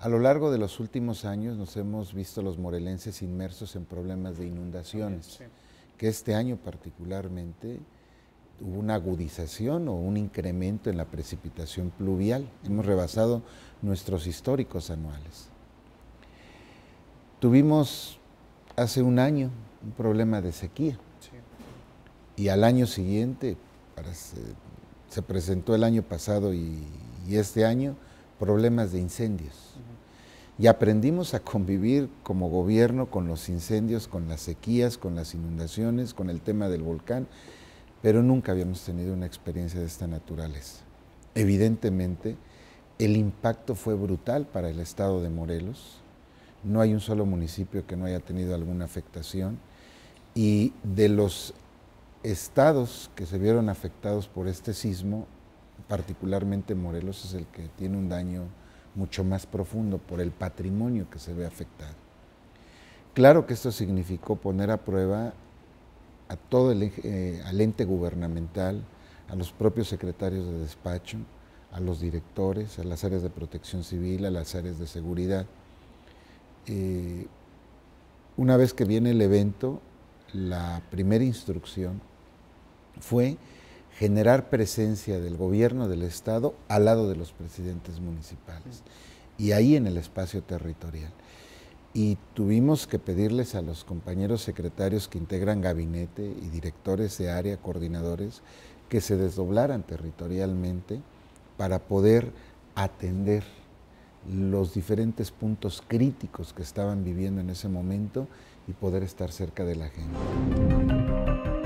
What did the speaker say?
A lo largo de los últimos años nos hemos visto los morelenses inmersos en problemas de inundaciones, que este año particularmente hubo una agudización o un incremento en la precipitación pluvial. Hemos rebasado nuestros históricos anuales. Tuvimos hace un año un problema de sequía y al año siguiente, se, presentó el año pasado y este año, problemas de incendios. Y aprendimos a convivir como gobierno con los incendios, con las sequías, con las inundaciones, con el tema del volcán, pero nunca habíamos tenido una experiencia de esta naturaleza. Evidentemente, el impacto fue brutal para el estado de Morelos. No hay un solo municipio que no haya tenido alguna afectación. Y de los estados que se vieron afectados por este sismo, particularmente Morelos es el que tiene un daño mucho más profundo por el patrimonio que se ve afectado. Claro que esto significó poner a prueba a todo el eh, al ente gubernamental, a los propios secretarios de despacho, a los directores, a las áreas de protección civil, a las áreas de seguridad. Eh, una vez que viene el evento, la primera instrucción fue generar presencia del gobierno del Estado al lado de los presidentes municipales y ahí en el espacio territorial. Y tuvimos que pedirles a los compañeros secretarios que integran gabinete y directores de área, coordinadores, que se desdoblaran territorialmente para poder atender los diferentes puntos críticos que estaban viviendo en ese momento y poder estar cerca de la gente.